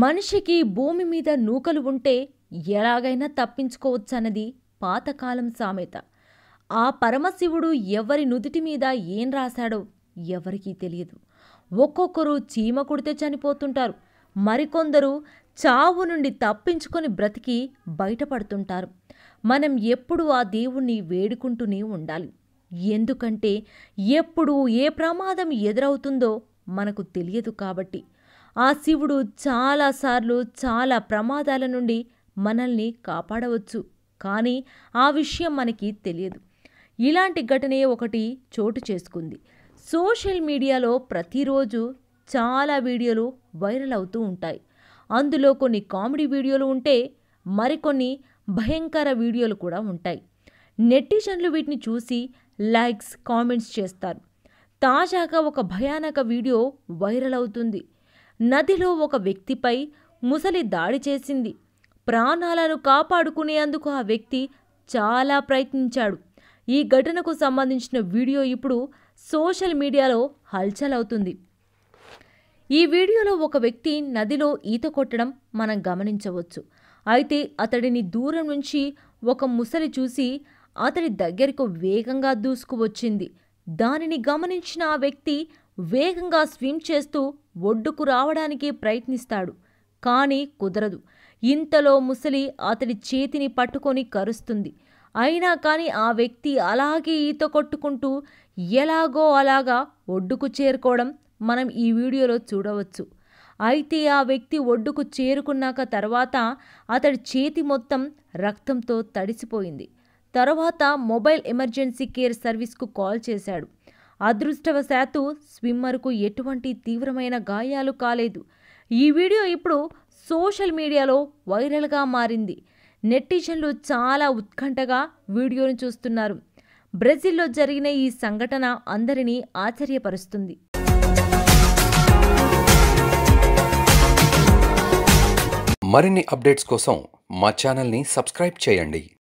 మనిషికి భూమి మీద నూకలు ఉంటే ఎలాగైనా తప్పించుకోవచ్చన్నది పాతకాలం సామెత ఆ పరమశివుడు ఎవరి నుదుటి మీద ఏం రాశాడో ఎవరికీ తెలియదు ఒక్కొక్కరు చీమ కుడితే చనిపోతుంటారు మరికొందరు చావు నుండి తప్పించుకొని బ్రతికి బయటపడుతుంటారు మనం ఎప్పుడు ఆ దేవుణ్ణి వేడుకుంటూనే ఉండాలి ఎందుకంటే ఎప్పుడు ఏ ప్రమాదం ఎదురవుతుందో మనకు తెలియదు కాబట్టి ఆ శివుడు చాలాసార్లు చాలా ప్రమాదాల నుండి మనల్ని కాపాడవచ్చు కానీ ఆ విషయం మనకి తెలియదు ఇలాంటి ఘటనే ఒకటి చోటు చేసుకుంది సోషల్ మీడియాలో ప్రతిరోజు చాలా వీడియోలు వైరల్ అవుతూ ఉంటాయి అందులో కొన్ని కామెడీ వీడియోలు ఉంటే మరికొన్ని భయంకర వీడియోలు కూడా ఉంటాయి నెటిజన్లు వీటిని చూసి లైక్స్ కామెంట్స్ చేస్తారు తాజాగా ఒక భయానక వీడియో వైరల్ అవుతుంది నదిలో ఒక వ్యక్తిపై ముసలి దాడి చేసింది ప్రాణాలను కాపాడుకునేందుకు ఆ వ్యక్తి చాలా ప్రయత్నించాడు ఈ ఘటనకు సంబంధించిన వీడియో ఇప్పుడు సోషల్ మీడియాలో హల్చల్ అవుతుంది ఈ వీడియోలో ఒక వ్యక్తి నదిలో ఈత కొట్టడం మనం గమనించవచ్చు అయితే అతడిని దూరం నుంచి ఒక ముసలి చూసి అతడి దగ్గరకు వేగంగా దూసుకువచ్చింది దానిని గమనించిన ఆ వ్యక్తి వేగంగా స్విమ్ చేస్తూ ఒడ్డుకు రావడానికి ప్రయత్నిస్తాడు కానీ కుదరదు ఇంతలో ముసలి అతడి చేతిని పట్టుకొని కరుస్తుంది అయినా కానీ ఆ వ్యక్తి అలాగే ఈత కొట్టుకుంటూ ఎలాగో అలాగా ఒడ్డుకు చేరుకోవడం మనం ఈ వీడియోలో చూడవచ్చు అయితే ఆ వ్యక్తి ఒడ్డుకు చేరుకున్నాక తర్వాత అతడి చేతి మొత్తం రక్తంతో తడిసిపోయింది తర్వాత మొబైల్ ఎమర్జెన్సీ కేర్ సర్వీస్కు కాల్ చేశాడు అదృష్టవశాత్తు స్విమ్మర్కు ఎటువంటి తీవ్రమైన గాయాలు కాలేదు ఈ వీడియో ఇప్పుడు సోషల్ మీడియాలో వైరల్గా మారింది నెటిజన్లు చాలా ఉత్కంఠగా వీడియోను చూస్తున్నారు బ్రెజిల్లో జరిగిన ఈ సంఘటన అందరినీ ఆశ్చర్యపరుస్తుంది మరిన్ని అప్డేట్స్ కోసం మా ఛానల్ని సబ్స్క్రైబ్ చేయండి